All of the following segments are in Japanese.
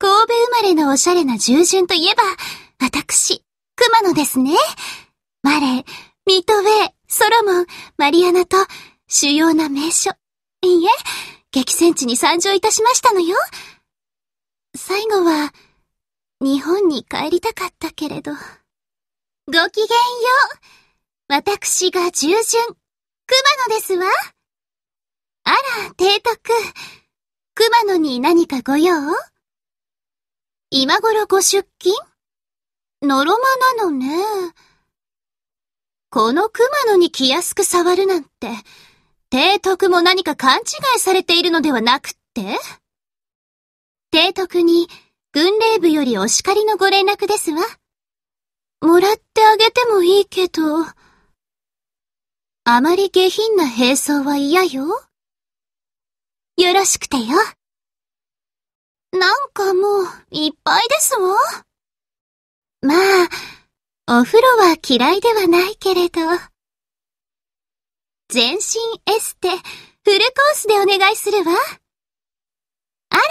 神戸生まれのおしゃれな従順といえば、私、熊野ですね。マレー、ミッウェイ、ソロモン、マリアナと、主要な名所。いいえ、激戦地に参上いたしましたのよ。最後は、日本に帰りたかったけれど。ごきげんよう。私が従順、熊野ですわ。あら、提督。熊野に何かご用今頃ご出勤のろまなのね。この熊野に気安く触るなんて、提督も何か勘違いされているのではなくって提督に軍令部よりお叱りのご連絡ですわ。もらってあげてもいいけど、あまり下品な並走は嫌よ。よろしくてよ。いっぱいですわ。まあ、お風呂は嫌いではないけれど。全身エステ、フルコースでお願いするわ。あら、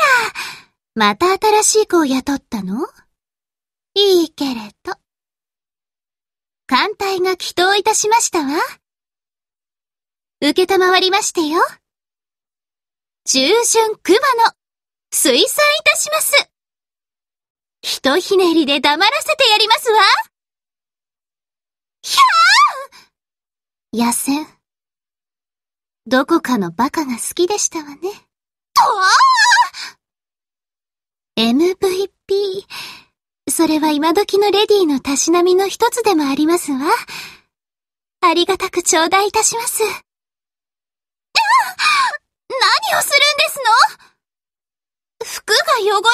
また新しい子を雇ったのいいけれど。艦隊が祈祷いたしましたわ。受けたまわりましてよ。従順熊野、水産いたします。ひとひねりで黙らせてやりますわひゃー野戦。どこかのバカが好きでしたわね。とー !MVP。それは今時のレディーのたしなみの一つでもありますわ。ありがたく頂戴いたします。何をするんですの服が汚れたじゃない。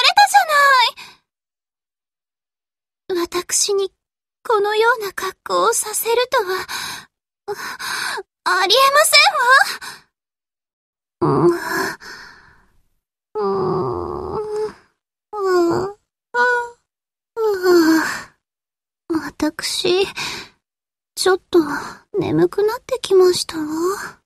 私にこのような格好をさせるとは、ありえませんわ。私、ちょっと眠くなってきましたわ。